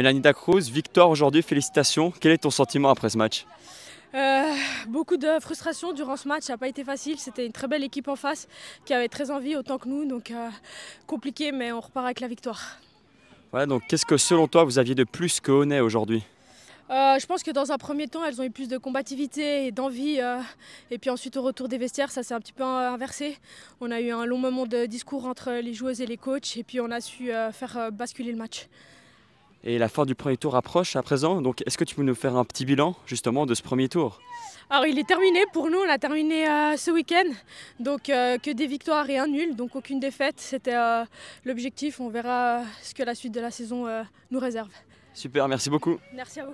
Mélanie Dacruz, victoire aujourd'hui, félicitations. Quel est ton sentiment après ce match euh, beaucoup de frustration durant ce match, ça n'a pas été facile. C'était une très belle équipe en face qui avait très envie autant que nous, donc euh, compliqué, mais on repart avec la victoire. Voilà, donc qu'est-ce que selon toi vous aviez de plus que aujourd'hui euh, je pense que dans un premier temps, elles ont eu plus de combativité et d'envie. et puis ensuite, au retour des vestiaires, ça s'est un petit peu inversé. On a eu un long moment de discours entre les joueuses et les coachs. Et puis on a su faire basculer le match. Et la fin du premier tour approche à présent. Donc, est-ce que tu peux nous faire un petit bilan justement de ce premier tour Alors, il est terminé pour nous. On a terminé euh, ce week-end. Donc, euh, que des victoires et un nul. Donc, aucune défaite. C'était euh, l'objectif. On verra ce que la suite de la saison nous réserve. Super, merci beaucoup. Merci à vous.